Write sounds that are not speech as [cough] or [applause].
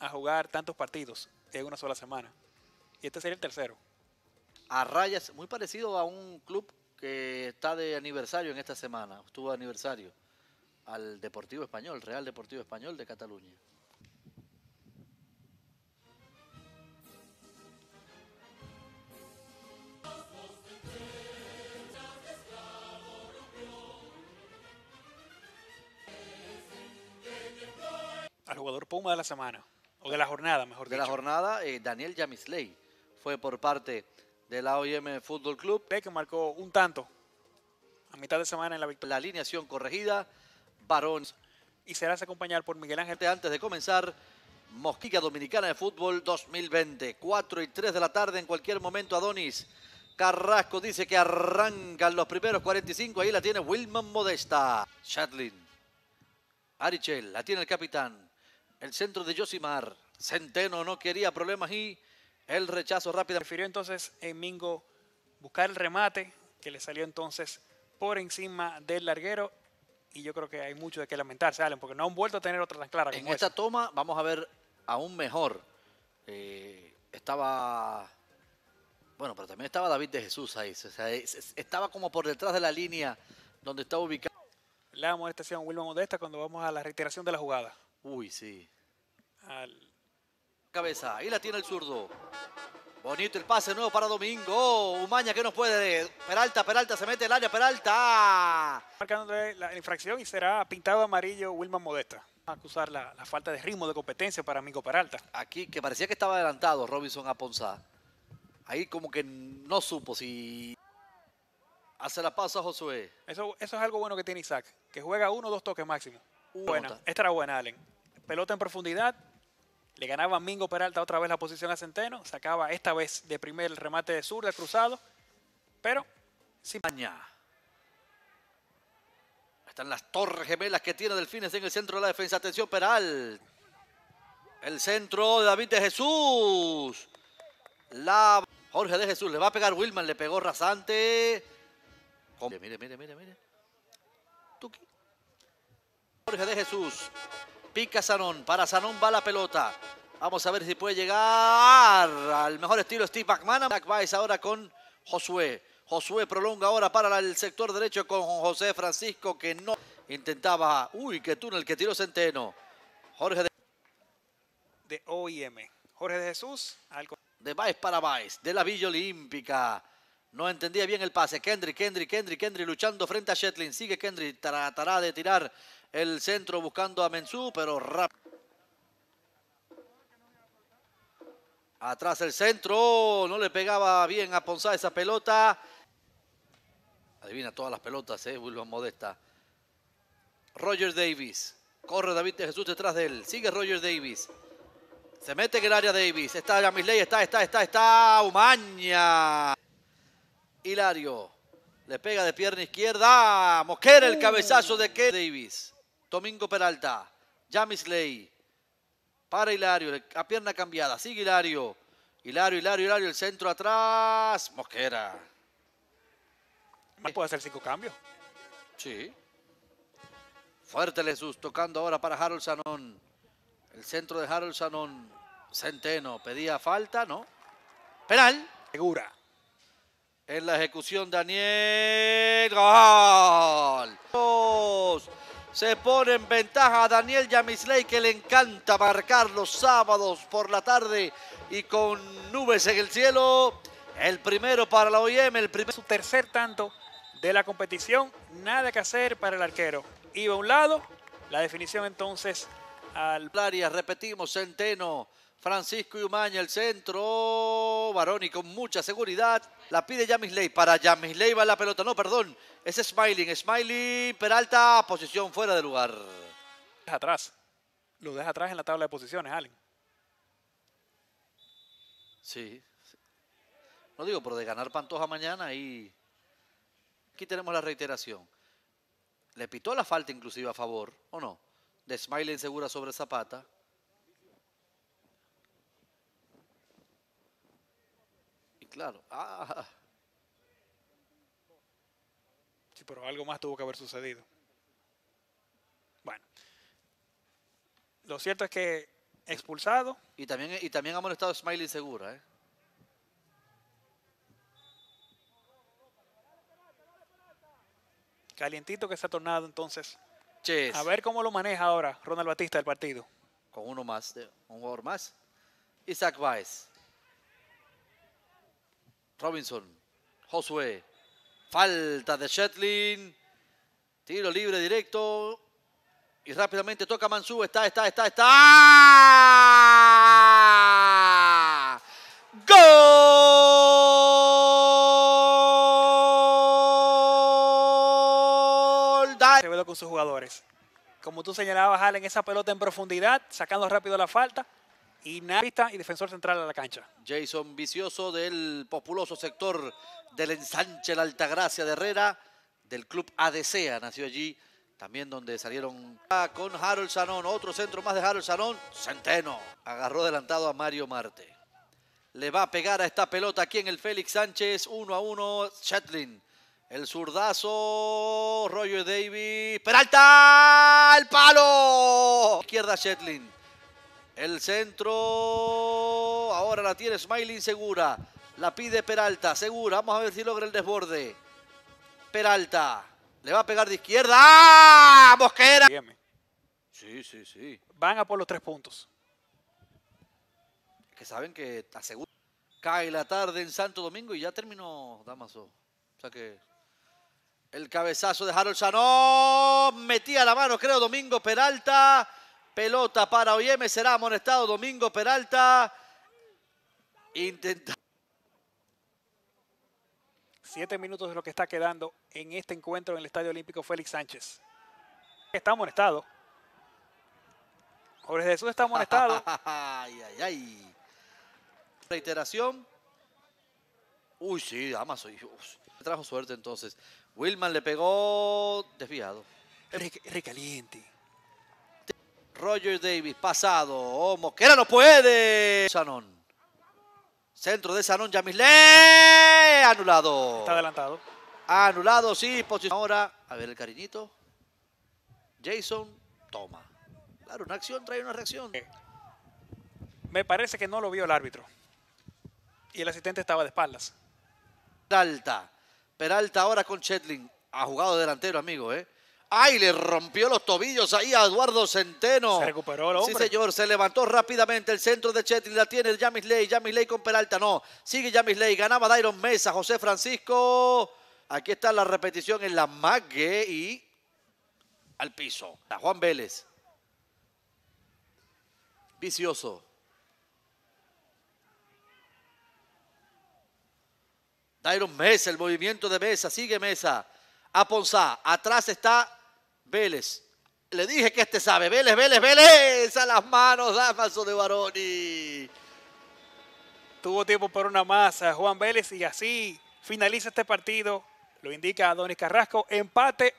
a jugar tantos partidos en una sola semana. Y este sería el tercero. A rayas, muy parecido a un club que está de aniversario en esta semana, estuvo de aniversario, al Deportivo Español, Real Deportivo Español de Cataluña. Al jugador Puma de la semana. O de la jornada, mejor dicho. De la jornada, eh, Daniel Yamisley fue por parte de la OIM Fútbol Club. Que marcó un tanto a mitad de semana en la victoria. La alineación corregida, varón Y serás acompañar por Miguel Ángel. Antes de comenzar, Mosquica Dominicana de Fútbol 2020. 4 y 3 de la tarde en cualquier momento, Adonis. Carrasco dice que arrancan los primeros 45. Ahí la tiene Wilman Modesta. Chatlin, Arichel, la tiene el capitán. El centro de Josimar. Centeno no quería problemas y el rechazo rápido. Prefirió entonces en Mingo buscar el remate que le salió entonces por encima del larguero. Y yo creo que hay mucho de qué lamentarse, Alan, porque no han vuelto a tener otra tan clara. En esta toma vamos a ver aún mejor. Eh, estaba. Bueno, pero también estaba David de Jesús ahí. estaba como por detrás de la línea donde estaba ubicado. La a Wilma Modesta cuando vamos a la reiteración de la jugada. Uy, sí. Cabeza, ahí la tiene el zurdo. Bonito el pase nuevo para Domingo. Umaña que no puede. Peralta, Peralta, se mete el área, Peralta. Marcando la infracción y será pintado amarillo Wilman Modesta. A acusar la, falta de ritmo de competencia para Amigo Peralta. Aquí que parecía que estaba adelantado Robinson a Ponza. Ahí como que no supo si hace la pausa Josué. Eso, eso es algo bueno que tiene Isaac, que juega uno o dos toques máximo. Buena, esta era buena, Allen. Pelota en profundidad, le ganaba Mingo Peralta otra vez la posición a Centeno, sacaba esta vez de primer el remate de sur de cruzado, pero sin España. Están las torres gemelas que tiene Delfines en el centro de la defensa. Atención, Peralta. El centro de David de Jesús. La Jorge de Jesús le va a pegar Wilman, le pegó rasante. Mire, mire, mire, mire. Jorge de Jesús. Pica Sanón. Para Sanón va la pelota. Vamos a ver si puede llegar al mejor estilo Steve McMahon. Black ahora con Josué. Josué prolonga ahora para el sector derecho con José Francisco que no intentaba. Uy, qué túnel que tiró Centeno. Jorge de, de OIM. Jorge de Jesús. De Vice para Vice, De la Villa Olímpica. No entendía bien el pase. Kendry, Kendry, Kendry, Kendry luchando frente a Shetlin. Sigue Kendry. Tratará de tirar el centro buscando a Mensú, pero rápido. Atrás el centro, no le pegaba bien a Ponzá esa pelota. Adivina todas las pelotas, eh, Wilma Modesta. Roger Davis. Corre David de Jesús detrás de él. Sigue Roger Davis. Se mete en el área Davis. Está Yamisley, está, está, está, está. Umaña. Hilario. Le pega de pierna izquierda. Moquera el uh. cabezazo de que Davis. Domingo Peralta, Jamisley. Ley, para Hilario, a pierna cambiada, sigue Hilario, Hilario, Hilario, Hilario, el centro atrás, Mosquera. Puede hacer cinco cambios. Sí. Fuerte Jesús, tocando ahora para Harold Sanón. El centro de Harold Sanón. Centeno, pedía falta, ¿no? Penal. Segura. En la ejecución, Daniel. ¡Gol! se pone en ventaja a Daniel Yamisley que le encanta marcar los sábados por la tarde y con nubes en el cielo. El primero para la OIM, el primer... Su tercer tanto de la competición, nada que hacer para el arquero. Iba a un lado, la definición entonces al... Repetimos, Centeno Francisco Yumaña, el centro. Baroni con mucha seguridad. La pide Yamisley. Para Yamisley va la pelota. No, perdón. Es Smiling. Smiling, Peralta, posición fuera de lugar. Atrás. Lo deja atrás en la tabla de posiciones, Allen. Sí. No digo, pero de ganar Pantoja mañana y... Aquí tenemos la reiteración. Le pitó la falta inclusive a favor, ¿o no? De Smiley segura sobre Zapata. claro. Ah. Sí, pero algo más tuvo que haber sucedido. Bueno. Lo cierto es que expulsado. Y también, y también ha molestado Smiley Segura, ¿eh? Calientito que se ha tornado entonces. A ver cómo lo maneja ahora Ronald Batista del partido. Con uno más, un jugador más. Isaac Weiss. Robinson, Josué, falta de Shetlin, tiro libre directo y rápidamente toca Mansú, está, está, está, está. ¡Gol! Se con sus jugadores. Como tú señalabas, Allen, esa pelota en profundidad, sacando rápido la falta y y defensor central a la cancha. Jason Vicioso del populoso sector del ensanche La Altagracia de Herrera, del club ADCA, nació allí, también donde salieron ah, con Harold Sanón, otro centro más de Harold Sanón, Centeno, agarró adelantado a Mario Marte. Le va a pegar a esta pelota aquí en el Félix Sánchez, 1 a 1, Shetlin. El zurdazo, Roger Davis, Peralta, el palo. Izquierda Shetlin. El centro. Ahora la tiene Smiley insegura. La pide Peralta. Segura. Vamos a ver si logra el desborde. Peralta. Le va a pegar de izquierda. ¡Ah! Mosquera. Sí, sí, sí. Van a por los tres puntos. Que saben que asegura. Cae la tarde en Santo Domingo y ya terminó Damaso. O sea que el cabezazo de Harold Sanó. Metía la mano, creo, Domingo Peralta. Pelota para Oyeme, será amonestado Domingo Peralta. Intenta. Siete minutos de lo que está quedando en este encuentro en el Estadio Olímpico Félix Sánchez. Está amonestado. Jorge Jesús está amonestado. [laughs] ay, ay, Reiteración. Uy, sí, Damas. Trajo suerte entonces. Wilman le pegó desviado. Re recaliente. Roger Davis, pasado. Oh, Mosquera no puede. Sanón. Centro de Sanón, Yamisle. Anulado. Está adelantado. Anulado, sí. Posición. Ahora, a ver el cariñito. Jason, toma. Claro, una acción trae una reacción. Eh, me parece que no lo vio el árbitro. Y el asistente estaba de espaldas. Peralta. Peralta ahora con Chetlin. Ha jugado delantero, amigo, ¿eh? ¡Ay! Le rompió los tobillos ahí a Eduardo Centeno. Se recuperó el hombre. Sí, señor. Se levantó rápidamente el centro de Chetri. La tiene Yamis Ley. Yamis Ley con Peralta. No. Sigue Yamis Ley. Ganaba Dairon Mesa. José Francisco. Aquí está la repetición en la mague y al piso. La Juan Vélez. Vicioso. Dairon Mesa, el movimiento de Mesa, sigue Mesa. A Ponza. atrás está Vélez. Le dije que este sabe. Vélez, Vélez, Vélez. A las manos, Damaso de Baroni. Tuvo tiempo por una masa, Juan Vélez. Y así finaliza este partido. Lo indica Donis Carrasco. Empate